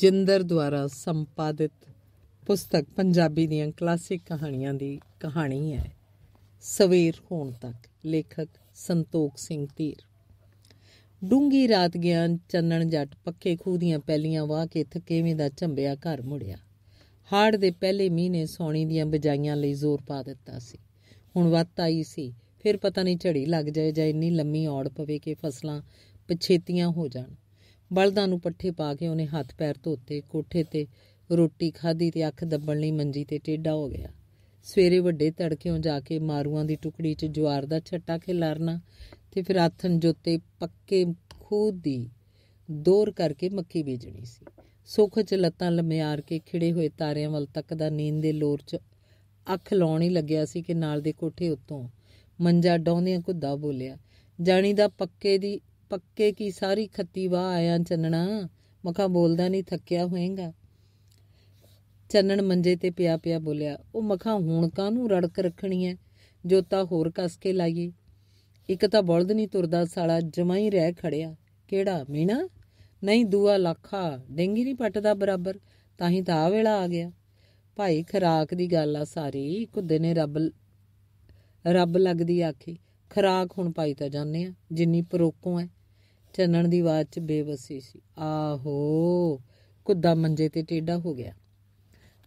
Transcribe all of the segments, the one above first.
ਜਿੰਦਰ ਦੁਆਰਾ ਸੰਪਾਦਿਤ ਪੁਸਤਕ ਪੰਜਾਬੀ ਦੀਆਂ ਕਲਾਸਿਕ ਕਹਾਣੀਆਂ ਦੀ ਕਹਾਣੀ ਹੈ ਸਵੇਰ ਹੋਣ ਤੱਕ ਲੇਖਕ ਸੰਤੋਖ ਸਿੰਘ ਧੀਰ ਡੂੰਗੀ ਰਾਤ ਗਿਆਨ ਚੰਨਣ ਜੱਟ ਪੱਕੇ ਖੂਹ ਦੀਆਂ ਪੈਲੀਆਂ ਵਾਹ ਕੇ ਥਕੇਵੇਂ ਦਾ ਝੰਬਿਆ ਘਰ ਮੁੜਿਆ ਹਾੜ ਦੇ ਪਹਿਲੇ ਮਹੀਨੇ ਸੌਣੀ ਦੀਆਂ ਬਜਾਈਆਂ ਲਈ ਜ਼ੋਰ ਪਾ ਦਿੱਤਾ ਸੀ ਹੁਣ ਵੱਤ ਆਈ ਸੀ ਫਿਰ ਪਤਾ ਨਹੀਂ ਝੜੀ ਲੱਗ ਜਾਏ ਜਾਂ ਇੰਨੀ ਲੰਮੀ ਔੜ ਪਵੇ ਕਿ ਫਸਲਾਂ ਪਛੇਤੀਆਂ ਹੋ ਜਾਣ ਬਲਦਾਂ ਨੂੰ ਪੱਠੇ ਪਾ ਕੇ ਉਹਨੇ ਹੱਥ ਪੈਰ ਧੋਤੇ ਕੋਠੇ ਤੇ ਰੋਟੀ ਖਾਧੀ ਤੇ ਅੱਖ ਦੱਬਣ ਲਈ ਮੰਜੀ ਤੇ ਟੇਡਾ ਹੋ ਗਿਆ ਸਵੇਰੇ ਵੱਡੇ ਤੜਕਿਓਂ ਜਾ ਕੇ ਮਾਰੂਆਂ ਦੀ ਟੁਕੜੀ 'ਚ ਜਵਾਰ ਦਾ ਛੱਟਾ ਖਿਲਾਰਨਾ ਤੇ ਫਿਰ ਆਥਣ ਜੋਤੇ ਪੱਕੇ ਖੂਦ ਦੀ ਦੌਰ ਕਰਕੇ ਮੱਕੀ ਬੀਜਣੀ ਸੀ ਸੁੱਖ 'ਚ ਲੱਤਾਂ ਲਮਿਆਰ ਕੇ ਖਿੜੇ ਹੋਏ ਤਾਰਿਆਂ ਵੱਲ ਤੱਕਦਾ ਨੀਂਦ ਦੇ ਲੋਰ 'ਚ ਅੱਖ ਲਾਉਣੀ ਲੱਗਿਆ ਸੀ ਕਿ ਨਾਲ ਦੇ ਕੋਠੇ ਉੱਤੋਂ ਮੰਜਾ ਡੌਂਦਿਆਂ ਘੁੱਦਾ ਬੋਲਿਆ ਜਾਣੀ ਦਾ ਪੱਕੇ ਦੀ ਪੱਕੇ ਕੀ ਸਾਰੀ ਖੱਤੀ ਵਾ ਆਇਆ ਚੰਨਣਾ ਮਖਾ ਬੋਲਦਾ ਨਹੀਂ ਥੱਕਿਆ ਹੋਏਗਾ ਚੰਨਣ ਮੰਜੇ ਤੇ ਪਿਆ ਪਿਆ ਬੋਲਿਆ ਉਹ ਮਖਾ ਹੁਣ ਕਾਹਨੂੰ ਰੜਕ ਰੱਖਣੀ ਐ ਜੋਤਾ ਹੋਰ ਕੱਸ ਕੇ ਲਾਈਏ ਇੱਕ ਤਾਂ ਬਲਦ ਨਹੀਂ ਤੁਰਦਾ ਸਾਲਾ ਜਮਾਂ ਹੀ ਰਹਿ ਖੜਿਆ ਕਿਹੜਾ ਮੀਣਾ ਨਹੀਂ ਦੂਆ ਲੱਖਾ ਡੇਂਗੀ ਨਹੀਂ ਪੱਟਦਾ ਬਰਾਬਰ ਤਾਂ ਹੀ ਤਾਂ ਆ ਵੇਲਾ ਆ ਗਿਆ ਭਾਈ ਖਰਾਕ ਦੀ ਗੱਲ ਆ ਸਾਰੀ ਕੁੱਦੇ ਨੇ ਰੱਬ ਰੱਬ ਲੱਗਦੀ ਆਖੀ ਖਰਾਕ ਹੁਣ ਪਾਈ ਤਾਂ ਜਾਂਦੇ ਆ ਜਿੰਨੀ ਪਰੋਕੋਂ ਐ ਚੰਨਣ ਦੀ ਆਵਾਜ਼ 'ਚ ਬੇਵਸੀ ਸੀ ਆਹੋ ਕੁੱਦਾ ਮੰਜੇ ਤੇ ਟੇਡਾ ਹੋ ਗਿਆ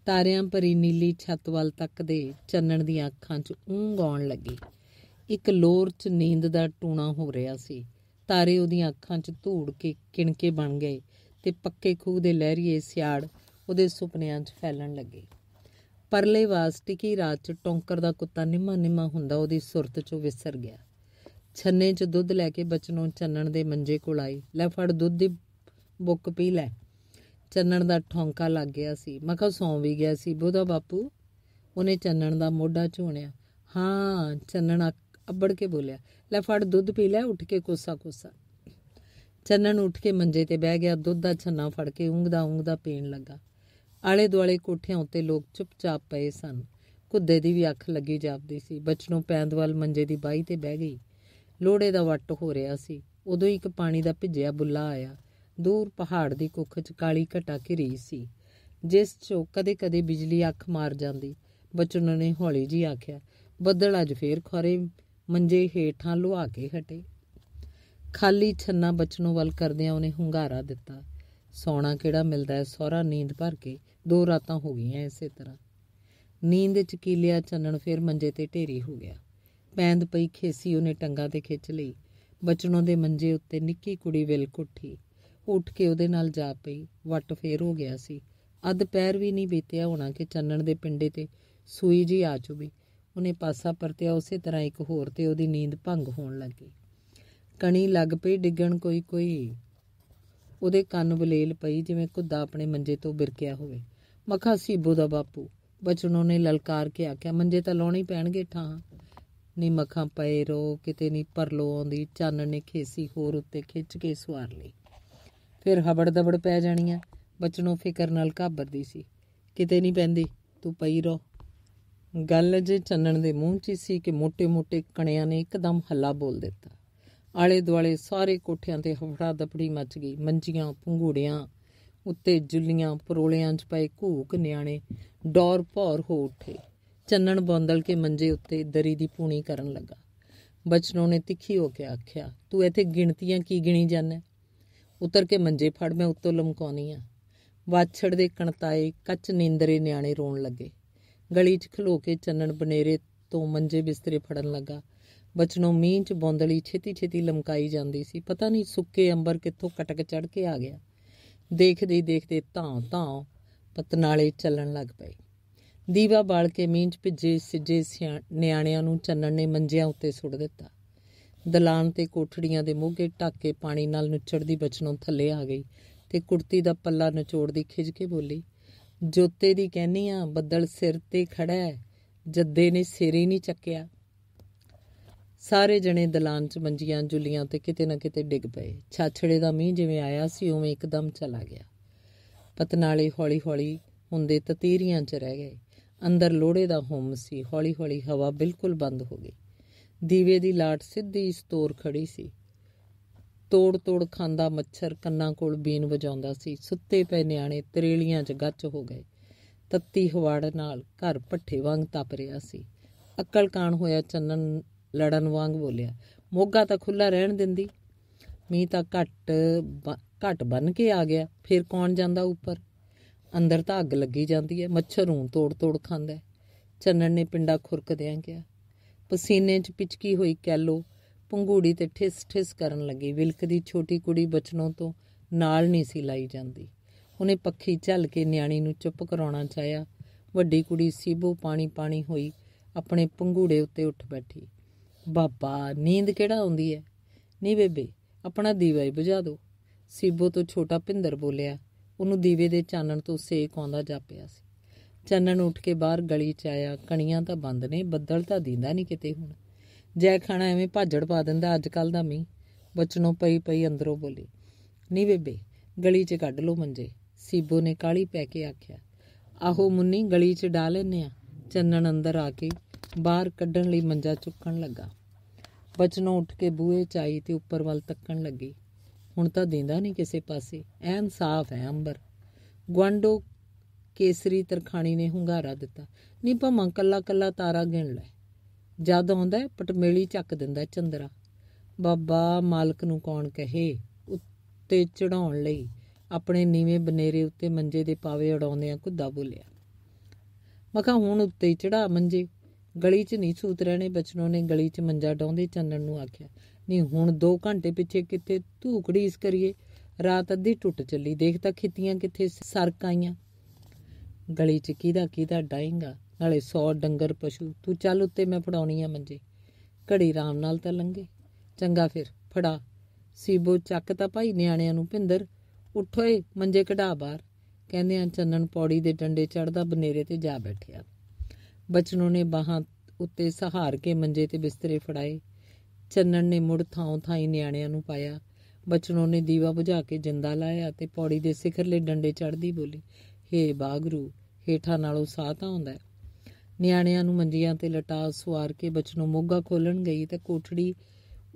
ਤਾਰਿਆਂ ਭਰੀ ਨੀਲੀ ਛੱਤ ਵੱਲ ਤੱਕਦੇ ਚੰਨਣ ਦੀਆਂ ਅੱਖਾਂ 'ਚ ਉਂਗ ਆਉਣ ਲੱਗੀ ਇੱਕ ਲੋਰ 'ਚ ਨੀਂਦ ਦਾ ਟੂਣਾ ਹੋ ਰਿਹਾ ਸੀ ਤਾਰੇ ਉਹਦੀਆਂ ਅੱਖਾਂ 'ਚ ਧੂੜ ਕੇ ਕਿਣਕੇ ਬਣ ਗਏ ਤੇ ਪੱਕੇ ਖੂਹ ਦੇ ਲਹਿਰੀਏ ਸਿਆੜ ਉਹਦੇ ਸੁਪਨਿਆਂ 'ਚ ਫੈਲਣ ਲੱਗੇ ਪਰਲੇ ਵਾਸਟਿਕੀ ਰਾਤ 'ਚ ਟੌਂਕਰ ਦਾ ਕੁੱਤਾ ਨਿਮਾ ਨਿਮਾ ਹੁੰਦਾ ਉਹਦੀ ਸੁਰਤ 'ਚੋਂ ਵਿਸਰ ਗਿਆ ਛੰਨੇ 'ਚ ਦੁੱਧ ਲੈ ਕੇ ਬਚਨੋਂ ਚੰਨਣ ਦੇ ਮੰਜੇ ਕੋਲ ਆਈ ਲੈ ਫੜ ਦੁੱਧ ਦੀ ਬੁੱਕ ਪੀ ਲੈ ਚੰਨਣ ਦਾ ਠੌਂਕਾ ਲੱਗ ਗਿਆ ਸੀ ਮੈਂ ਕਿਹਾ ਸੌਂ ਵੀ ਗਿਆ ਸੀ ਬੋਧਾ ਬਾਪੂ ਉਹਨੇ ਚੰਨਣ ਦਾ ਮੋਢਾ ਝੋਣਿਆ ਹਾਂ ਚੰਨਣ ਅੱਬੜ ਕੇ ਬੋਲਿਆ ਲੈ ਫੜ ਦੁੱਧ ਪੀ ਲੈ ਉੱਠ ਕੇ ਕੋਸਾ ਕੋਸਾ ਚੰਨਣ ਉੱਠ ਕੇ ਮੰਜੇ ਤੇ ਬਹਿ ਗਿਆ ਦੁੱਧ ਦਾ ਛੰਨਾ ਫੜ ਕੇ ਉਂਗਦਾ ਉਂਗਦਾ ਪੀਣ ਲੱਗਾ ਆਲੇ ਦੁਆਲੇ ਕੋਠਿਆਂ ਉੱਤੇ ਲੋਕ ਚੁੱਪਚਾਪ ਪਏ ਸਨ ਕੁੱਦੇ ਦੀ ਵੀ ਅੱਖ ਲੱਗੀ ਜਾਪਦੀ ਸੀ ਬਚਨੋਂ ਪੈਂਦਵਾਲ ਮੰਜੇ ਦੀ ਬਾਈ ਤੇ ਬਹਿ ਗਈ ਲੋੜੇ ਦਾ ਵੱਟ ਹੋ ਰਿਹਾ ਸੀ ਉਦੋਂ ਇੱਕ ਪਾਣੀ ਦਾ ਭਿੱਜਿਆ ਬੁੱਲਾ ਆਇਆ ਦੂਰ ਪਹਾੜ ਦੀ ਕੁੱਖ 'ਚ ਕਾਲੀ ਘਟਾ ਘਿਰੀ ਸੀ ਜਿਸ 'ਚੋਂ ਕਦੇ-ਕਦੇ ਬਿਜਲੀ ਅੱਖ ਮਾਰ ਜਾਂਦੀ ਬਚਨ ਨੇ ਹੌਲੀ ਜੀ ਆਖਿਆ ਬੱਦਲ ਅੱਜ ਫੇਰ ਖਰੇ ਮੰਜੇ ਹੇਠਾਂ ਲੁਹਾ ਕੇ ਹਟੇ ਖਾਲੀ ਛੰਨਾ ਬਚਨੋਂ ਵੱਲ ਕਰਦਿਆਂ ਉਹਨੇ ਹੁੰਗਾਰਾ ਦਿੱਤਾ ਸੌਣਾ ਕਿਹੜਾ ਮਿਲਦਾ ਹੈ ਸੋਹਰਾ ਨੀਂਦ ਭਰ ਕੇ ਦੋ ਰਾਤਾਂ ਹੋ ਗਈਆਂ ਇਸੇ ਤਰ੍ਹਾਂ ਨੀਂਦ ਚ ਕੀਲਿਆ ਚੰਨਣ ਫੇਰ ਮੰਜੇ ਤੇ ਢੇਰੀ ਹੋ ਗਿਆ ਪੈਂਦ ਪਈ ਖੇਸੀ ਉਹਨੇ ਟੰਗਾ ਤੇ ਖਿੱਚ ਲਈ ਬਚਨੋਂ ਦੇ ਮੰਜੇ ਉੱਤੇ ਨਿੱਕੀ ਕੁੜੀ ਵਿਲ ਕੁੱਠੀ ਉੱਠ ਕੇ ਉਹਦੇ ਨਾਲ ਜਾ ਪਈ ਵੱਟ ਫੇਰ ਹੋ ਗਿਆ ਸੀ ਅੱਧ ਪੈਰ ਵੀ ਨਹੀਂ ਬੀਤਿਆ ਹੋਣਾ ਕਿ ਚੰਨਣ ਦੇ ਪਿੰਡੇ ਤੇ ਸੂਈ ਜੀ ਆ ਚੁਬੀ ਉਹਨੇ ਪਾਸਾ ਪਰਤਿਆ ਉਸੇ ਤਰ੍ਹਾਂ ਇੱਕ ਹੋਰ ਤੇ ਉਹਦੀ ਨੀਂਦ ਭੰਗ ਹੋਣ ਲੱਗੀ ਕਣੀ ਲੱਗ ਪਈ ਡਿੱਗਣ ਕੋਈ ਕੋਈ ਉਹਦੇ ਕੰਨ ਬਲੇਲ ਪਈ ਜਿਵੇਂ ਕੁੱਦਾ ਆਪਣੇ ਮੰਜੇ ਤੋਂ ਬਿਰਕਿਆ ਹੋਵੇ ਮੱਖਾ ਸੀਬੋ ਦਾ ਬਾਪੂ ਬਚਨੋਂ ਨੇ ਲਲਕਾਰ ਕੇ ਆਖਿਆ ਮੰਜੇ ਤਾਂ ਲਾਉਣੇ ਪੈਣਗੇ ਠਾਂ ਨੀ ਮੱਖਾਂ ਪਏ ਰੋ ਕਿਤੇ ਨਹੀਂ ਪਰਲੋ ਆਉਂਦੀ ਚੰਨ ਨੇ ਖੇਸੀ ਹੋਰ ਉੱਤੇ ਖਿੱਚ ਕੇ ਸਵਾਰ ਲਈ ਫਿਰ ਹਬੜ ਦਬੜ ਪੈ ਜਾਣੀਆਂ ਬਚਨੋਂ ਫਿਕਰ ਨਾਲ ਘਾਬਰਦੀ ਸੀ ਕਿਤੇ ਨਹੀਂ ਪੈਂਦੀ ਤੂੰ ਪਈ ਰੋ ਗੱਲ ਜੇ ਚੰਨਣ ਦੇ ਮੂੰਹ 'ਚ ਸੀ ਕਿ ਮੋٹے-ਮੋٹے ਕਣਿਆਂ ਨੇ ਇੱਕਦਮ ਹੱਲਾ ਬੋਲ ਦਿੱਤਾ ਆਲੇ ਦੁਆਲੇ ਸਾਰੇ ਕੋਠਿਆਂ ਤੇ ਹਫੜਾ ਦਪੜੀ ਮੱਚ ਗਈ ਮੰਜੀਆਂ ਪੰਘੂੜੀਆਂ ਉੱਤੇ ਜੁੱਲੀਆਂ ਪਰੋਲਿਆਂ 'ਚ ਪਏ ਘੂਕ ਨਿਆਣੇ ਡੋਰ ਭੌਰ ਹੋ ਉੱਠੇ ਚੰਨਣ ਬੌਂਦਲ ਕੇ ਮੰਜੇ ਉੱਤੇ ਦਰੀ ਦੀ ਪੂਣੀ ਕਰਨ ਲੱਗਾ ਬਚਨੋਂ ਨੇ ਤਿੱਖੀ ਹੋ ਕੇ ਆਖਿਆ ਤੂੰ ਇੱਥੇ ਗਿਣਤੀਆਂ ਕੀ ਗਿਣੀ ਜਾਂਦਾ ਉਤਰ ਕੇ ਮੰਜੇ ਫੜ ਮੈਂ ਉੱਤੋਂ ਲਮਕਾਉਣੀ ਆ ਵਾਛੜ ਦੇ ਕਣਤਾਏ ਕੱਚ ਨੀਂਦਰੇ ਨਿਆਣੇ ਰੋਣ ਲੱਗੇ ਗਲੀ 'ਚ ਖਲੋ ਕੇ ਚੰਨਣ ਬਨੇਰੇ ਤੋਂ ਮੰਜੇ ਬਿਸਤਰੇ ਫੜਨ ਲੱਗਾ ਬਚਨੋਂ ਮੀਂਹ 'ਚ ਬੌਂਦਲੀ ਛੇਤੀ ਛੇਤੀ ਲਮਕਾਈ ਜਾਂਦੀ ਸੀ ਪਤਾ ਨਹੀਂ ਸੁੱਕੇ ਅੰਬਰ ਕਿੱਥੋਂ ਕਟਕ ਚੜ ਕੇ ਆ ਗਿਆ ਦੇਖਦੇ ਦੇਖਦੇ ਤਾਂ ਤਾਂ ਪਤਨਾਲੇ ਚੱਲਣ ਲੱਗ ਪਏ ਦੀਵਾ ਬਾਲ ਕੇ ਮੀਂਹ 'ਚ ਭਿੱਜੇ ਸਿੱਜੇ ਨਿਆਣਿਆਂ ਨੂੰ ਚੰਨਣ ਨੇ ਮੰਜਿਆਂ ਉੱਤੇ ਸੁੱਟ ਦਿੱਤਾ ਦਲਾਨ ਤੇ ਕੋਠੜੀਆਂ ਦੇ ਮੋਗੇ ਟਾਕੇ ਪਾਣੀ ਨਾਲ ਨੁੱਚੜਦੀ ਬਚਨੋਂ ਥੱਲੇ ਆ ਗਈ ਤੇ ਕੁੜਤੀ ਦਾ ਪੱਲਾ ਨਚੋੜਦੀ ਖਿੱਚ ਕੇ ਬੋਲੀ ਜੋਤੇ ਦੀ ਕਹਿਨੀ ਆ ਬੱਦਲ ਸਿਰ ਤੇ ਖੜਾ ਹੈ ਜੱਦੇ ਨੇ ਸਿਰੇ ਨਹੀਂ ਚੱਕਿਆ ਸਾਰੇ ਜਣੇ ਦਲਾਨ 'ਚ ਮੰਜੀਆਂ ਜੁਲੀਆਂ ਤੇ ਕਿਤੇ ਨਾ ਕਿਤੇ ਡਿੱਗ ਪਏ ਛਾਛੜੇ ਦਾ ਮੀਂਹ ਜਿਵੇਂ ਆਇਆ ਸੀ ਉਵੇਂ ਇੱਕਦਮ ਚਲਾ ਗਿਆ ਪਤਨਾਲੇ ਹੌਲੀ-ਹੌਲੀ ਹੁੰਦੇ ਤਤੀਰੀਆਂ 'ਚ ਰਹਿ ਗਏ ਅੰਦਰ ਲੋੜੇ ਦਾ ਹੁਮ ਸੀ ਹੌਲੀ-ਹੌਲੀ ਹਵਾ ਬਿਲਕੁਲ ਬੰਦ ਹੋ ਗਈ ਦੀਵੇ ਦੀ ਲਾਟ ਸਿੱਧੀ ਇਸ ਤੋਰ ਖੜੀ ਸੀ ਤੋੜ-ਤੋੜ ਖਾਂਦਾ ਮੱਛਰ ਕੰਨਾਂ ਕੋਲ ਬੀਨ ਵਜਾਉਂਦਾ ਸੀ ਸੁੱਤੇ ਪਏ ਨਿਆਣੇ ਤਰੇਲੀਆਂ 'ਚ ਗੱਚ ਹੋ ਗਏ ਤੱਤੀ ਹਵਾੜ ਨਾਲ ਘਰ ਪੱਠੇ ਵਾਂਗ ਤਪ ਰਿਹਾ ਸੀ ਅਕਲ ਕਾਣ ਹੋਇਆ ਚੰਨਨ ਲੜਨ ਵਾਂਗ ਬੋਲਿਆ ਮੋਗਾ ਤਾਂ ਖੁੱਲਾ ਰਹਿਣ ਦਿੰਦੀ ਮੀਂਹ ਤਾਂ ਘਟ ਘਟ ਬਨ ਕੇ ਆ ਗਿਆ ਫਿਰ ਕੌਣ ਜਾਂਦਾ ਉੱਪਰ ਅੰਦਰ ਤਾਂ ਅੱਗ ਲੱਗੀ ਜਾਂਦੀ ਹੈ ਮੱਛਰ ਹੂੰ ਤੋੜ ਤੋੜ ਖਾਂਦਾ ਹੈ ਚੰਨਣ ਨੇ ਪਿੰਡਾ ਖੁਰਕਦਿਆਂ ਗਿਆ ਪਸੀਨੇ 'ਚ ਪਿਚਕੀ ਹੋਈ ਕੈਲੋ ਪੰਗੂੜੀ ਤੇ ਠਿਸ ਠਿਸ ਕਰਨ ਲੱਗੀ ਵਿਲਕ ਦੀ ਛੋਟੀ ਕੁੜੀ ਬਚਨੋਂ ਤੋਂ ਨਾਲ ਨਹੀਂ ਸੀ ਲਾਈ ਜਾਂਦੀ ਉਹਨੇ ਪੱਖੀ ਝੱਲ ਕੇ ਨਿਆਣੀ ਨੂੰ ਚੁੱਪ ਕਰਾਉਣਾ ਚਾਹਿਆ ਵੱਡੀ ਕੁੜੀ ਸੀਬੋ ਪਾਣੀ ਪਾਣੀ ਹੋਈ ਆਪਣੇ ਪੰਗੂੜੇ ਉੱਤੇ ਉੱਠ ਬੈਠੀ ਬਾਬਾ ਨੀਂਦ ਕਿਹੜਾ ਆਉਂਦੀ ਹੈ ਨੀ ਬੇਬੇ ਆਪਣਾ ਦੀਵਾ ਹੀ ਬੁਝਾ ਦਿਓ ਸੀਬੋ ਤੋਂ ਛੋਟਾ ਪਿੰਦਰ ਬੋਲਿਆ ਉਹਨੂੰ ਦੀਵੇ ਦੇ ਚਾਨਣ ਤੋਂ ਸੇਕ ਆਉਂਦਾ ਜਾਪਿਆ ਸੀ ਚਾਨਣ ਉੱਠ ਕੇ ਬਾਹਰ ਗਲੀ 'ਚ ਆਇਆ ਕਣੀਆਂ ਤਾਂ ਬੰਦ ਨੇ ਬੱਦਲ ਤਾਂ ਦਿੰਦਾ ਨਹੀਂ ਕਿਤੇ ਹੁਣ ਜੈ ਖਾਣਾ ਐਵੇਂ ਭਾਜੜ ਪਾ ਦਿੰਦਾ ਅੱਜ ਕੱਲ ਦਾ ਮੀ ਬਚਨੋਂ ਪਈ ਪਈ ਅੰਦਰੋਂ ਬੋਲੀ ਨਹੀਂ ਬੇਬੇ ਗਲੀ 'ਚ ਕੱਢ ਲੋ ਮੰਜੇ ਸੀਬੋ ਨੇ ਕਾਲੀ ਪੈ ਕੇ ਆਖਿਆ ਆਹੋ ਮੁੰਨੀ ਗਲੀ 'ਚ ਡਾ ਲੈਨੇ ਆ ਚੰਨਣ ਅੰਦਰ ਆ ਕੇ ਬਾਹਰ ਕੱਢਣ ਲਈ ਮੰਜਾ ਚੁੱਕਣ ਲੱਗਾ ਬਚਨੋਂ ਉੱਠ ਕੇ ਬੂਹੇ 'ਚ ਆਈ ਤੇ ਉੱਪਰ ਵੱਲ ਤੱਕਣ ਲੱਗੀ ਹੁਣ ਤਾਂ ਦਿੰਦਾ ਨਹੀਂ ਕਿਸੇ ਪਾਸੇ ਐਨ ਸਾਫ਼ ਹੈ ਅੰਬਰ ਗਵਾਂਡੋ ਕੇਸਰੀ ਤਰਖਾਣੀ ਨੇ ਹੁੰਗਾਰਾ ਦਿੱਤਾ ਨਹੀਂ ਭਾਵੇਂ ਕੱਲਾ ਕੱਲਾ ਤਾਰਾ ਗਿਣ ਲੈ ਜਦ ਆਉਂਦਾ ਪਟਮੇਲੀ ਚੱਕ ਦਿੰਦਾ ਚੰਦਰਾ ਬਾਬਾ ਮਾਲਕ ਨੂੰ ਕੌਣ ਕਹੇ ਉੱਤੇ ਚੜਾਉਣ ਲਈ ਆਪਣੇ ਨੀਵੇਂ ਬਨੇਰੇ ਉੱਤੇ ਮੰਜੇ ਦੇ ਪਾਵੇ ਆ ਕੁੱਦਾ ਬੋਲਿਆ ਮਖਾ ਹੁਣ ਉੱਤੇ ਚੜਾ ਮੰਜੇ ਗਲੀ 'ਚ ਨਹੀਂ ਸੂਤ ਰਹਿਣੇ ਬਚਨੋਂ ਨੇ ਗਲੀ 'ਚ ਮੰਜਾ ਡਾਉਂਦੇ ਚੰਨਣ ਨੂੰ ਆਖਿਆ ਨਹੀਂ ਹੁਣ 2 ਘੰਟੇ ਪਿੱਛੇ ਕਿੱਥੇ ਧੂਕੜੀ ਇਸ ਕਰੀਏ ਰਾਤ ਅੱਧੀ ਟੁੱਟ ਚੱਲੀ ਦੇਖ ਤਾਂ ਖਿੱਤੀਆਂ ਕਿੱਥੇ ਸਰਕ ਆਈਆਂ ਗਲੀ 'ਚ ਕਿਹਦਾ ਕਿਹਦਾ ਡਾਇੰਗਾ ਨਾਲੇ 100 ਡੰਗਰ ਪਸ਼ੂ ਤੂੰ ਚੱਲ ਉੱਤੇ ਮੈਂ ਫੜਾਉਣੀ ਆ ਮੰਜੇ ਘੜੀ ਰਾਮ ਨਾਲ ਤਾਂ ਲੰਗੇ ਚੰਗਾ ਫਿਰ ਫੜਾ ਸੀਬੋ ਚੱਕ ਤਾਂ ਭਾਈ ਨਿਆਣਿਆਂ ਨੂੰ ਭਿੰਦਰ ਉੱਠੋਏ ਮੰਜੇ ਕਢਾ ਬਾਹਰ ਕਹਿੰਦੇ ਆ ਚੰਨਣ ਪੌੜੀ ਦੇ ਡੰਡੇ ਚੜਦਾ ਬਨੇਰੇ ਤੇ ਜਾ ਬੈਠਿਆ ਬਚਨੋਂ ਨੇ ਬਾਹਾਂ ਉੱਤੇ ਸਹਾਰ ਕੇ ਮੰਜੇ ਤੇ ਬਿਸਤਰੇ ਫੜਾਏ ਚੰਨਣ ਨੇ ਮੁੜ ਥਾਂ ਥਾਈ ਨਿਆਣਿਆਂ ਨੂੰ ਪਾਇਆ ਬਚਨੋਂ ਨੇ ਦੀਵਾ ਬੁਝਾ ਕੇ ਜਿੰਦਾ ਲਾਇਆ ਤੇ ਪੌੜੀ ਦੇ ਸਿਖਰਲੇ ਡੰਡੇ ਚੜਦੀ ਬੋਲੀ ਹੇ ਬਾਗਰੂ ਹੇਠਾਂ ਨਾਲੋਂ ਸਾਹ ਤਾਂ ਆਉਂਦਾ ਨਿਆਣਿਆਂ ਨੂੰ ਮੰਜੀਆਂ ਤੇ ਲਟਾ ਸਵਾਰ ਕੇ ਬਚਨੋਂ ਮੋਗਾ ਖੋਲਣ ਗਈ ਤੇ ਕੋਠੜੀ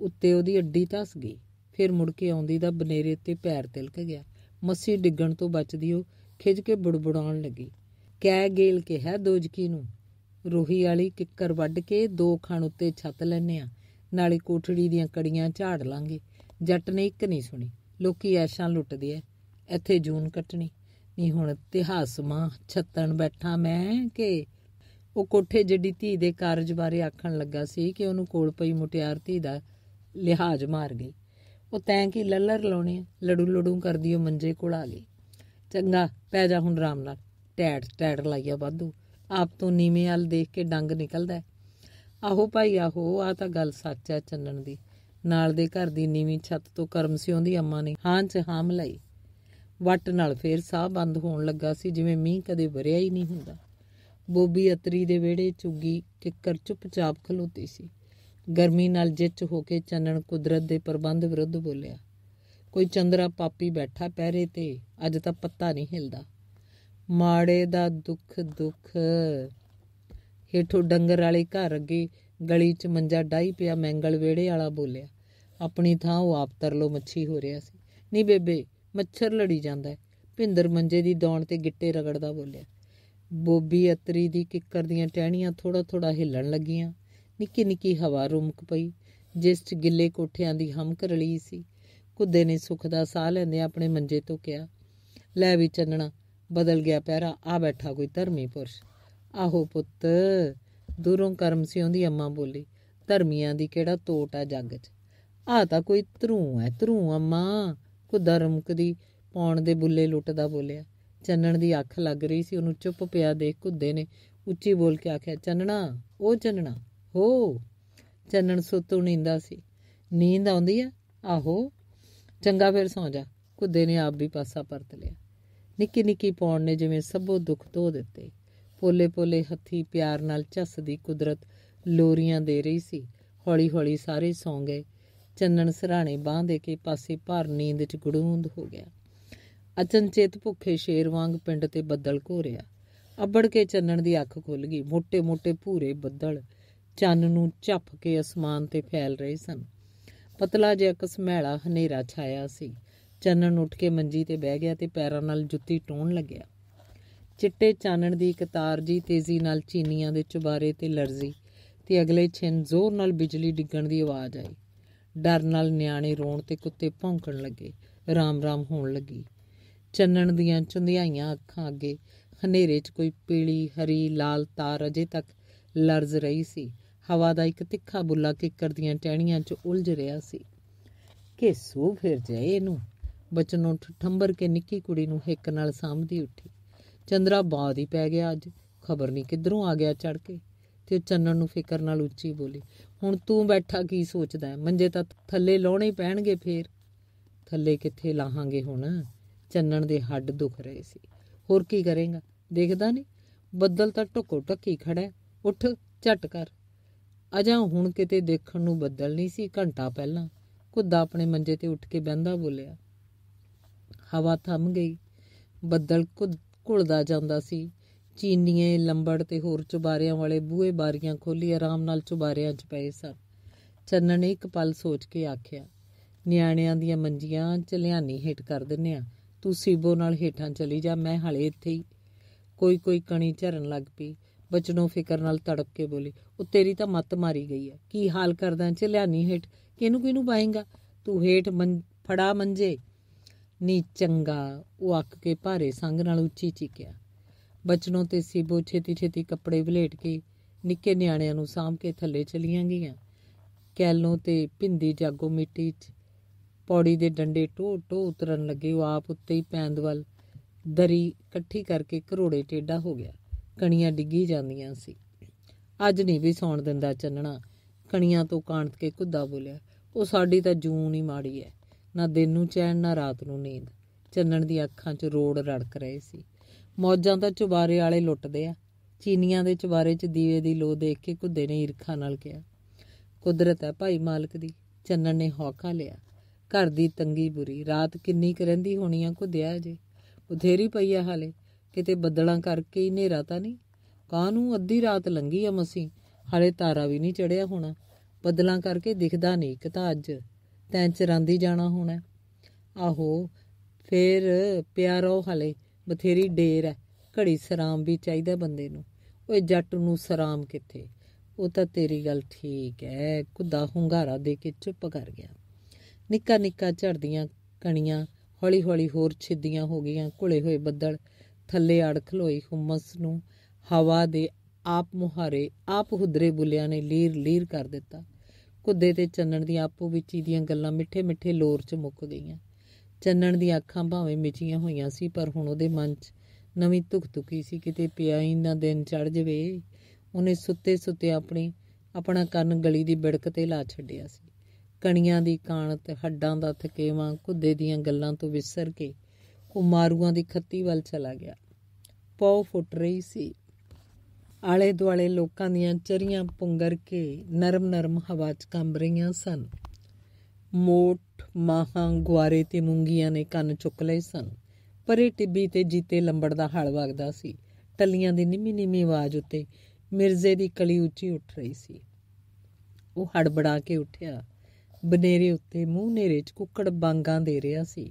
ਉੱਤੇ ਉਹਦੀ ਅੱਡੀ ਧਸ ਗਈ ਫਿਰ ਮੁੜ ਕੇ ਆਉਂਦੀ ਦਾ ਬਨੇਰੇ ਤੇ ਪੈਰ ਤਿਲਕ ਗਿਆ ਮੱਸੀ ਡਿੱਗਣ ਤੋਂ ਬਚਦੀ ਉਹ ਖਿੱਚ ਕੇ ਬੁੜਬੁੜਾਉਣ ਲੱਗੀ ਕਹਿ ਗੇਲ ਕਿਹਾ ਦੋਜਕੀ ਨੂੰ ਰੋਹੀ ਵਾਲੀ ਕਿੱਕਰ ਵੱਢ ਕੇ ਦੋ ਖਣ ਉੱਤੇ ਛੱਤ ਲੈਨੇ ਆ ਨਾਲੇ ਕੋਠੜੀ ਦੀਆਂ ਕੜੀਆਂ ਝਾੜ ਲਾਂਗੇ ਜੱਟ ਨੇ ਇੱਕ ਨਹੀਂ ਸੁਣੀ ਲੋਕੀ ਐਸ਼ਾਂ ਲੁੱਟਦੇ ਐ ਇੱਥੇ ਜੂਨ ਕੱਟਣੀ ਨਹੀਂ ਹੁਣ ਇਤਿਹਾਸ ਮਾਂ ਛੱਤਣ ਬੈਠਾ ਮੈਂ ਕਿ ਉਹ ਕੋਠੇ ਜੱਡੀ ਧੀ ਦੇ ਕਾਰਜ ਬਾਰੇ ਆਖਣ ਲੱਗਾ ਸੀ ਕਿ ਉਹਨੂੰ ਕੋਲ ਪਈ ਮੁਟਿਆਰ ਧੀ ਦਾ ਲਿਹਾਜ਼ ਮਾਰ ਗਈ ਉਹ ਤੈਂ ਕੀ ਲੱਲਰ ਲਾਉਣੇ ਲੜੂ ਲੜੂ ਕਰਦੀ ਉਹ ਮੰਜੇ ਕੋਲ ਆ ਗਈ ਚੰਗਾ ਪੈ ਜਾ ਹੁਣ ਰਾਮ ਨਾਲ ਟੈੜ ਟੈੜ ਲਾਈਆ ਬਾਦੂ ਆਪ ਤੋਂ ਨੀਵੇਂ ਹਲ ਦੇਖ ਕੇ ਡੰਗ ਨਿਕਲਦਾ ਆਹੋ ਭਾਈ ਆਹੋ ਆ ਤਾਂ ਗੱਲ ਸੱਚ ਆ ਚੰਨਣ ਦੀ ਨਾਲ ਦੇ ਘਰ ਦੀ ਨੀਵੀਂ ਛੱਤ ਤੋਂ ਕਰਮ ਸਿਉਂਦੀ ਅੰਮਾ ਨੇ ਹਾਂ ਚ ਹਾਂ ਮਲਾਈ ਵੱਟ ਨਾਲ ਫੇਰ ਸਾਹ ਬੰਦ ਹੋਣ ਲੱਗਾ ਸੀ ਜਿਵੇਂ ਮੀਂਹ ਕਦੇ ਵਰਿਆ ਹੀ ਨਹੀਂ ਹੁੰਦਾ ਬੋਬੀ ਅਤਰੀ ਦੇ ਵਿਹੜੇ ਚੁੱਗੀ ਕਿੱਕਰ ਚੁੱਪਚਾਪ ਖਲੋਤੀ ਸੀ ਗਰਮੀ ਨਾਲ ਜਿੱਚ ਹੋ ਕੇ ਚੰਨਣ ਕੁਦਰਤ ਦੇ ਪ੍ਰਬੰਧ ਵਿਰੁੱਧ ਬੋਲਿਆ ਕੋਈ ਚੰਦਰਾ ਪਾਪੀ ਬੈਠਾ ਪਹਿਰੇ ਤੇ ਅੱਜ ਤਾਂ ਪੱਤਾ ਨਹੀਂ ਹਿਲਦਾ ਮਾੜੇ ਦਾ ਦੁੱਖ ਦੁੱਖ ਹੇਠੋਂ ਡੰਗਰ ਵਾਲੇ ਘਰ ਅੱਗੇ ਗਲੀ 'ਚ ਮੰਜਾ ਡਾਈ ਪਿਆ ਮੈਂਗਲ ਵੇੜੇ ਵਾਲਾ ਬੋਲਿਆ ਆਪਣੀ ਥਾਂ ਉਹ ਆਪ ਤਰਲੋ ਮੱਛੀ ਹੋ ਰਿਹਾ ਸੀ ਨਹੀਂ ਬੇਬੇ ਮੱਛਰ ਲੜੀ ਜਾਂਦਾ ਭਿੰਦਰ ਮੰਜੇ ਦੀ ਦੌਣ ਤੇ ਗਿੱਟੇ ਰਗੜਦਾ ਬੋਲਿਆ ਬੋਬੀ ਅਤਰੀ ਦੀ ਕਿੱਕਰ ਦੀਆਂ ਟਹਿਣੀਆਂ ਥੋੜਾ ਥੋੜਾ ਹਿੱਲਣ ਲੱਗੀਆਂ ਨਿੱਕੀ ਨਿੱਕੀ ਹਵਾ ਰੁਮਕ ਪਈ ਜਿਸ 'ਚ ਗਿੱਲੇ ਕੋਠਿਆਂ ਦੀ ਹਮਕ ਰਲੀ ਸੀ ਕੁੱਦੇ ਨੇ ਸੁਖ ਦਾ ਸਾਹ ਲੈਂਦੇ ਆਪਣੇ ਮੰਜੇ ਤੋਂ ਕਿਹਾ ਲੈ ਵੀ ਚੰਨਣਾ ਬਦਲ ਗਿਆ ਪਹਿਰਾ ਆ ਬੈਠਾ ਕੋਈ ਧਰਮੀ ਪੁਰਸ਼ ਆਹੋ ਪੁੱਤ ਦੂਰੋਂ ਕਰਮ ਸੀ ਆਉਂਦੀ ਅੰਮਾ ਬੋਲੀ ਧਰਮੀਆਂ ਦੀ ਕਿਹੜਾ ਤੋਟ ਆ ਜੱਗ 'ਚ ਆ ਤਾਂ ਕੋਈ ਧਰੂ ਐ ਧਰੂ ਅੰਮਾ ਕੋ ਧਰਮਕ ਦੀ ਪੌਣ ਦੇ ਬੁੱਲੇ ਲੁੱਟਦਾ ਬੋਲਿਆ ਚੰਨਣ ਦੀ ਅੱਖ ਲੱਗ ਰਹੀ ਸੀ ਉਹਨੂੰ ਚੁੱਪ ਪਿਆ ਦੇਖ ਕੁੱਦੇ ਨੇ ਉੱਚੀ ਬੋਲ ਕੇ ਆਖਿਆ ਚੰਨਣਾ ਉਹ ਚੰਨਣਾ ਹੋ ਚੰਨਣ ਸੁੱਤੂ ਨੀਂਦਾ ਸੀ ਨੀਂਦ ਆਉਂਦੀ ਆ ਆਹੋ ਚੰਗਾ ਫਿਰ ਸੌ ਜਾ ਕੁੱਦੇ ਨੇ ਆਪ ਵੀ ਪਾਸਾ ਪਰਤ ਲਿਆ ਨਿੱਕੀ ਨਿੱਕੀ ਪੌਣ ਨੇ ਜਿਵੇਂ ਸਭੋ ਦੁੱਖ ਧੋ ਦਿੱਤੇ ਪੋਲੇ-ਪੋਲੇ ਹੱਥੀ ਪਿਆਰ ਨਾਲ ਝੱਸਦੀ ਕੁਦਰਤ ਲੋਰੀਆਂ ਦੇ ਰਹੀ ਸੀ ਹੌਲੀ-ਹੌਲੀ ਸਾਰੇ ਸੌਂ ਗਏ ਚੰਨਣ ਸਰਾਣੇ ਬਾਹ ਦੇ ਕੇ ਪਾਸੇ ਭਰ ਨੀਂਦ 'ਚ ਗੜੂੰਦ ਹੋ ਗਿਆ ਅਚਨਚੇਤ ਭੁੱਖੇ ਸ਼ੇਰ ਵਾਂਗ ਪਿੰਡ ਤੇ ਬੱਦਲ ਘੋਰਿਆ ਅੱਬੜ ਕੇ ਚੰਨਣ ਦੀ ਅੱਖ ਖੁੱਲ ਗਈ ਮੋٹے-ਮੋٹے ਭੂਰੇ ਬੱਦਲ ਚੰਨ ਨੂੰ ਝੱਪ ਕੇ ਅਸਮਾਨ ਤੇ ਫੈਲ ਰਹੇ ਸਨ ਪਤਲਾ ਜਿਹਾ ਕਸਮੈਲਾ ਹਨੇਰਾ ਛਾਇਆ ਸੀ ਚੰਨਣ ਉੱਠ ਕੇ ਮੰਜੀ ਤੇ ਬਹਿ ਗਿਆ ਤੇ ਪੈਰਾਂ ਨਾਲ ਜੁੱਤੀ ਟੋਣ ਲੱਗਿਆ ਚਿੱਟੇ ਚਾਨਣ ਦੀ ਤਾਰ ਜੀ ਤੇਜ਼ੀ ਨਾਲ ਚੀਨੀਆਂ ਦੇ ਚੁਬਾਰੇ ਤੇ ਲਰਜ਼ੀ ਤੇ ਅਗਲੇ ਛਿਨ ਜ਼ੋਰ ਨਾਲ ਬਿਜਲੀ ਡਿੱਗਣ ਦੀ ਆਵਾਜ਼ ਆਈ ਡਰ ਨਾਲ ਨਿਆਣੇ ਰੋਣ ਤੇ ਕੁੱਤੇ ਭੌਂਕਣ ਲੱਗੇ ਰਾਮ-ਰਾਮ ਹੋਣ ਲੱਗੀ ਚੰਨਣ ਦੀਆਂ ਚੁੰਧਿਆਈਆਂ ਅੱਖਾਂ ਅੱਗੇ ਹਨੇਰੇ 'ਚ ਕੋਈ ਪੀਲੀ ਹਰੀ ਲਾਲ ਤਾਰ ਅਜੇ ਤੱਕ ਲਰਜ਼ ਰਹੀ ਸੀ ਹਵਾ ਦਾ ਇੱਕ ਤਿੱਖਾ ਬੁੱਲਾ ਕਿੱਕਰ ਦੀਆਂ ਟਹਿਣੀਆਂ 'ਚ ਉਲਝ ਰਿਹਾ ਸੀ ਕਿ ਸੂ ਫਿਰ ਜਾਏ ਇਹਨੂੰ ਬਚਨੋਂ ਠੰਬਰ ਕੇ ਨਿੱਕੀ ਕੁੜੀ ਨੂੰ ਹਿੱਕ ਨਾਲ ਸਾਹਮਣੇ ਉੱਠੀ ਚੰਦਰਾ ਬਾਦ ਹੀ ਪੈ ਗਿਆ ਅੱਜ ਖਬਰ ਨਹੀਂ ਕਿੱਧਰੋਂ ਆ ਗਿਆ ਚੜ ਕੇ ਤੇ ਚੰਨਣ ਨੂੰ ਫਿਕਰ ਨਾਲ ਉੱਚੀ ਬੋਲੀ ਹੁਣ ਤੂੰ ਬੈਠਾ ਕੀ ਸੋਚਦਾ ਮੰਜੇ ਤਾਂ ਥੱਲੇ ਲਾਉਣੇ ਪੈਣਗੇ ਫੇਰ ਥੱਲੇ ਕਿੱਥੇ ਲਾਹਾਂਗੇ ਹੁਣ ਚੰਨਣ ਦੇ ਹੱਡ ਦੁਖ ਰਹੇ ਸੀ ਹੋਰ ਕੀ ਕਰੇਗਾ ਦੇਖਦਾ ਨਹੀਂ ਬੱਦਲ ਤਾਂ ਟੁਕੋ ਟੱਕੀ ਖੜਾ ਉੱਠ ਝਟ ਕਰ ਅਜਾ ਹੁਣ ਕਿਤੇ ਦੇਖਣ ਨੂੰ ਬੱਦਲ ਨਹੀਂ ਸੀ ਘੰਟਾ ਪਹਿਲਾਂ ਕੁੱਦਾ ਆਪਣੇ ਮੰਜੇ ਤੇ ਉੱਠ ਕੇ ਬੈੰਦਾ ਬੋਲਿਆ ਹਵਾ ਥੰਮ ਗਈ ਬੱਦਲ ਕੁੱਦ ਘੁਲਦਾ ਜਾਂਦਾ ਸੀ ਚੀਨੀਆਂ ਲੰਬੜ ਤੇ ਹੋਰ ਚੁਬਾਰਿਆਂ ਵਾਲੇ ਬੂਹੇ ਬਾਰੀਆਂ ਖੋਲੀ ਆਰਾਮ ਨਾਲ ਚੁਬਾਰਿਆਂ 'ਚ ਪਏ ਸਨ ਚੰਨਣ ਨੇ ਇੱਕ ਪਲ ਸੋਚ ਕੇ ਆਖਿਆ ਨਿਆਣਿਆਂ ਦੀਆਂ ਮੰਜੀਆਂ ਚਲਿਆਨੀ ਹੇਠ ਕਰ ਦਿੰਨੇ ਆ ਤੂੰ ਸੀਬੋ ਨਾਲ ਹੇਠਾਂ ਚਲੀ ਜਾ ਮੈਂ ਹਲੇ ਇੱਥੇ ਹੀ ਕੋਈ ਕੋਈ ਕਣੀ ਝਰਨ ਲੱਗ ਪਈ ਬਚਨੋਂ ਫਿਕਰ ਨਾਲ ਤੜਪ ਕੇ ਬੋਲੀ ਉਹ ਤੇਰੀ ਤਾਂ ਮੱਤ ਮਾਰੀ ਗਈ ਹੈ ਕੀ ਹਾਲ ਕਰਦਾ ਚਲਿਆਨੀ ਹੇਠ ਕਿਹਨੂੰ ਕਿਹਨੂੰ ਪਾਏਗਾ ਤੂੰ ਹੇਠ ਫੜਾ ਮੰਜੇ ਨੀ ਚੰਗਾ ਉਹ ਅੱਕ ਕੇ ਭਾਰੇ ਸੰਗ ਨਾਲ ਉੱਚੀ ਚੀਕਿਆ ਬਚਨੋਂ ਤੇ ਸੀਬੋ ਛੇਤੀ ਛੇਤੀ ਕੱਪੜੇ ਵਲੇਟ ਕੇ ਨਿੱਕੇ ਨਿਆਣਿਆਂ ਨੂੰ ਸਾਂਭ ਕੇ ਥੱਲੇ ਚਲੀਆਂ ਗਈਆਂ ਕੈਲੋਂ ਤੇ ਭਿੰਦੀ ਜਾਗੋ ਮਿੱਟੀ 'ਚ ਪੌੜੀ ਦੇ ਡੰਡੇ ਟੋ ਟੋ ਉਤਰਨ ਲੱਗੇ ਉਹ ਆਪ ਉੱਤੇ ਹੀ ਪੈਂਦ ਵੱਲ ਦਰੀ ਇਕੱਠੀ ਕਰਕੇ ਘਰੋੜੇ ਟੇਡਾ ਹੋ ਗਿਆ ਕਣੀਆਂ ਡਿੱਗੀ ਜਾਂਦੀਆਂ ਸੀ ਅੱਜ ਨਹੀਂ ਵੀ ਸੌਣ ਦਿੰਦਾ ਚੰਨਣਾ ਕਣੀਆਂ ਤੋਂ ਕਾਂਟ ਕੇ ਕੁੱਦਾ ਬੋਲਿਆ ਉਹ ਸਾਡੀ ਤਾਂ ਜੂਨ ਹੀ ਮਾੜੀ ਐ ਨਾ ਦਿਨ ਨੂੰ ਚੈਨ ਨਾ ਰਾਤ ਨੂੰ ਨੀਂਦ ਚੰਨਣ ਦੀ ਅੱਖਾਂ 'ਚ ਰੋੜ ਰੜਕ ਰਹੇ ਸੀ ਮੌਜਾਂ ਤਾਂ ਚੁਬਾਰੇ ਵਾਲੇ ਲੁੱਟਦੇ ਆ ਚੀਨੀਆਂ ਦੇ ਚੁਬਾਰੇ 'ਚ ਦੀਵੇ ਦੀ ਲੋ ਦੇਖ ਕੇ ਕੁੱਦੇ ਨੇ ਈਰਖਾ ਨਾਲ ਕਿਹਾ ਕੁਦਰਤ ਹੈ ਭਾਈ ਮਾਲਕ ਦੀ ਚੰਨਣ ਨੇ ਹੌਕਾ ਲਿਆ ਘਰ ਦੀ ਤੰਗੀ ਬੁਰੀ ਰਾਤ ਕਿੰਨੀ ਕੁ ਰਹਿੰਦੀ ਹੋਣੀ ਆ ਕੁਦਿਆ ਜੇ ਉਥੇਰੀ ਪਈ ਆ ਹਾਲੇ ਕਿਤੇ ਬੱਦਲਾਂ ਕਰਕੇ ਹੀ ਹਨੇਰਾ ਤਾਂ ਨਹੀਂ ਕਾਹਨੂੰ ਅੱਧੀ ਰਾਤ ਲੰਗੀ ਆ ਮਸੀ ਹਾਲੇ ਤਾਰਾ ਵੀ ਨਹੀਂ ਚੜਿਆ ਹੋਣਾ ਬੱਦਲਾਂ ਕਰਕੇ ਦਿਖਦਾ ਨਹੀਂ ਕਿ ਤਾਂ ਅੱਜ ਤੈਂ ਚਰਾਂਦੀ ਜਾਣਾ ਹੋਣਾ ਆਹੋ ਫੇਰ ਪਿਆਰੋ ਹਲੇ ਬਥੇਰੀ ਡੇਰ ਹੈ ਘੜੀ ਸਰਾਮ ਵੀ ਚਾਹੀਦਾ ਬੰਦੇ ਨੂੰ ਓਏ ਜੱਟ ਨੂੰ ਸਰਾਮ ਕਿੱਥੇ ਉਹ ਤਾਂ ਤੇਰੀ ਗੱਲ ਠੀਕ ਹੈ ਕੁਦਾ ਹੁੰਗਾਰਾ ਦੇ ਕੇ ਚੁੱਪ ਕਰ ਗਿਆ ਨਿੱਕਾ ਨਿੱਕਾ ਝੜਦੀਆਂ ਕਣੀਆਂ ਹੌਲੀ ਹੌਲੀ ਹੋਰ ਛਿੱਦੀਆਂ ਹੋ ਗਈਆਂ ਘੁਲੇ ਹੋਏ ਬੱਦਲ ਥੱਲੇ ਅੜ ਖਲੋਈ ਹੁਮਸ ਨੂੰ ਹਵਾ ਦੇ ਆਪ ਮੁਹਾਰੇ ਆਪ ਹੁਦਰੇ ਬੁਲਿਆ ਨੇ ਲੀਰ ਲੀਰ ਕਰ ਦਿੱਤਾ ਕੁੱਦੇ ਤੇ ਚੰਨਣ ਦੀਆਂ ਆਪੋ ਵਿੱਚ ਹੀ ਦੀਆਂ ਗੱਲਾਂ ਮਿੱਠੇ-ਮਿੱਠੇ ਲੋਰ 'ਚ ਮੁੱਕ ਗਈਆਂ ਚੰਨਣ ਦੀਆਂ ਅੱਖਾਂ ਭਾਵੇਂ ਮਿਚੀਆਂ ਹੋਈਆਂ ਸੀ ਪਰ ਹੁਣ ਉਹਦੇ ਮਨ 'ਚ ਨਵੀਂ ਤੁਕ ਧੁਕੀ ਸੀ ਕਿਤੇ ਪਿਆਈ ਨਾ ਦਿਨ ਚੜ ਜਵੇ ਉਹਨੇ ਸੁੱਤੇ-ਸੁੱਤੇ ਆਪਣੀ ਆਪਣਾ ਕੰਨ ਗਲੀ ਦੀ ਬਿੜਕ ਤੇ ਲਾ ਛੱਡਿਆ ਸੀ ਕਣੀਆਂ ਦੀ ਕਾਣ ਤੇ ਹੱਡਾਂ ਦਾ ਥਕੇਵਾ ਕੁੱਦੇ ਦੀਆਂ ਗੱਲਾਂ ਤੋਂ ਵਿਸਰ ਕੇ ਉਹ ਮਾਰੂਆਂ ਦੀ ਖੱਤੀ ਵੱਲ ਚਲਾ ਗਿਆ ਪੌ ਫੁੱਟ ਰਹੀ ਸੀ ਆਲੇ ਦੁਆਲੇ ਲੋਕਾਂ ਦੀਆਂ ਚਰੀਆਂ ਪੁੰਗਰ ਕੇ ਨਰਮ-ਨਰਮ ਹਵਾ 'ਚ ਕੰਬ ਰਹੀਆਂ ਸਨ ਮੋਟ ਮਾਹਾਂ ਗੁਆਰੇ ਤੇ ਮੂੰਗੀਆਂ ਨੇ ਕੰਨ ਚੁੱਕ ਲਏ ਸਨ ਪਰੇ ਟਿੱਬੀ ਤੇ ਜੀਤੇ ਲੰਬੜ ਦਾ ਹਲ ਵਗਦਾ ਸੀ ਟੱਲੀਆਂ ਦੀ ਨਿੰਮੀ ਨਿੰਮੀ ਆਵਾਜ਼ ਉੱਤੇ ਮਿਰਜ਼ੇ ਦੀ ਕਲੀ ਉੱਚੀ ਉੱਠ ਰਹੀ ਸੀ ਉਹ ਹੜਬੜਾ ਕੇ ਉੱਠਿਆ ਬਨੇਰੇ ਉੱਤੇ ਮੂੰਹ ਨੇਰੇ 'ਚ ਕੁੱਕੜ ਬਾਂਗਾ ਦੇ ਰਿਹਾ ਸੀ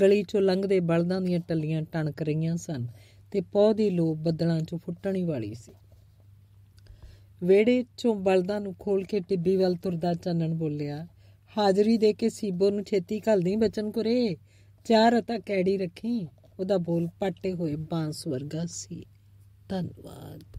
ਗਲੀ 'ਚੋਂ ਲੰਘਦੇ ਬਲਦਾਂ ਦੀਆਂ ਟੱਲੀਆਂ ਟਣਕ ਰਹੀਆਂ ਸਨ ਤੇ ਪੌਦੀ ਲੋ ਬੱਦਲਾਂ 'ਚੋਂ ਫੁੱਟਣੀ ਵਾਲੀ ਸੀ ਵੇੜੇ ਚੋਂ ਬਲਦਾਂ ਨੂੰ ਖੋਲ ਕੇ ਟਿੱਬੀ ਵੱਲ ਤੁਰਦਾ ਚੰਨਣ ਬੋਲਿਆ ਹਾਜ਼ਰੀ ਦੇ ਕੇ ਸੀਬੋ ਨੂੰ ਛੇਤੀ ਘਲਦੀ ਬਚਨ ਕੁਰੇ ਚਾਰ ਤਾਂ ਕੈੜੀ ਰੱਖੀ ਉਹਦਾ ਬੋਲ ਪਾਟੇ ਹੋਏ ਬਾਂਸ ਵਰਗਾ ਸੀ ਧੰਨਵਾਦ